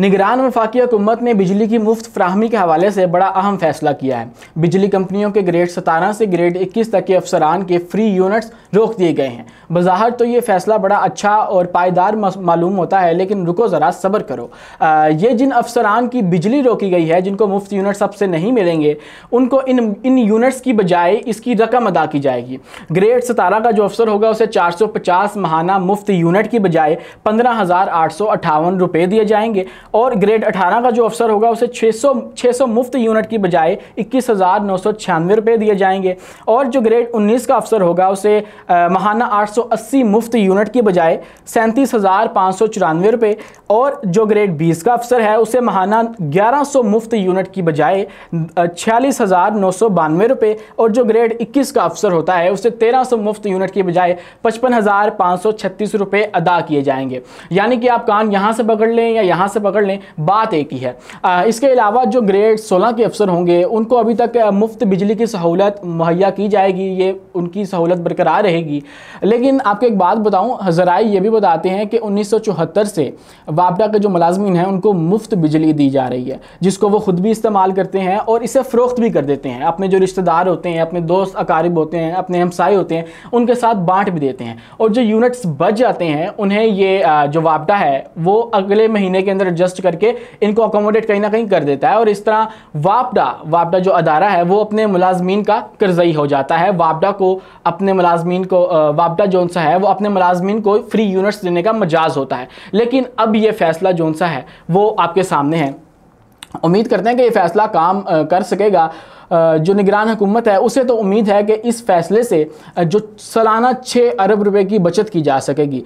निगरान वफाकी हुकूमत ने बिजली की मुफ्त फ्राहमी के हवाले से बड़ा अहम फैसला किया है बिजली कंपनियों के ग्रेड सतारह से ग्रेड इक्कीस तक के अफसरान के फ्री यूनिट्स रोक दिए गए हैं बाहर तो ये फैसला बड़ा अच्छा और पायदार मालूम होता है लेकिन रुको ज़रा सब्र करो आ, ये जिन अफसरान की बिजली रोकी गई है जिनको मुफ्त यूनिट्स सबसे नहीं मिलेंगे उनको इन इन यूनिट्स की बजाय इसकी रकम अदा की जाएगी ग्रेड सतारह का जो अफसर होगा उसे चार सौ पचास महाना मुफ्त यूनिट की बजाय पंद्रह हज़ार आठ सौ अट्ठावन रुपये दिए जाएंगे और ग्रेड 18 का जो अफसर होगा उसे 600 600 मुफ्त यूनिट की बजाय इक्कीस हज़ार नौ सौ छियानवे रुपये दिए जाएंगे और जो ग्रेड 19 का अफसर होगा उसे महाना 880 मुफ्त यूनिट की बजाय सैंतीस हज़ार पाँच सौ चौरानवे रुपये और जो ग्रेड 20 का अफसर है उसे महाना 1100 मुफ्त यूनिट की बजाय छियालीस हज़ार नौ सौ बानवे रुपये और जो ग्रेड 21 का अफसर होता है उसे तेरह मुफ्त यूनिट की बजाय पचपन हज़ार पाँच सौ छत्तीस रुपये अदा किए जाएंगे यानी कि आप कान यहाँ से पकड़ लें या यहाँ से पकड़ लें बात एक ही है इसके अलावा जो ग्रेड सोलह के अफसर होंगे उनको अभी तक मुफ्त बिजली की सहूलत मुहैया की जाएगी ये उनकी सहूलत बरकरार रहेगी लेकिन आपको एक बात बताऊँ ज़रा ये भी बताते हैं कि उन्नीस से वापडा के जो मुलाजमीन हैं उनको मुफ्त बिजली दी जा रही है जिसको वो ख़ुद भी इस्तेमाल करते हैं और इसे फ़रोख्त भी कर देते हैं अपने जो रिश्तेदार होते हैं अपने दोस्त अकारीब होते हैं अपने हमसाए होते हैं उनके साथ बांट भी देते हैं और जो यूनिट्स बच जाते हैं उन्हें ये जो वापडा है वो अगले महीने के अंदर एडजस्ट करके इनको अकोमोडेट कहीं ना कहीं कर देता है और इस तरह वापडा वापडा जो अदारा है वो अपने मुलाजमीन का कर्जई हो जाता है वापडा को अपने मुलाजमीन को वापडा जो सा है वो अपने मुलाजमीन को फ्री यूनिट्स देने का मजाज होता है लेकिन अब ये फैसला जो सा है वो आपके सामने है उम्मीद करते हैं कि ये फैसला काम कर सकेगा जो निगरान हुकूमत है उसे तो उम्मीद है कि इस फैसले से जो सालाना छः अरब रुपए की बचत की जा सकेगी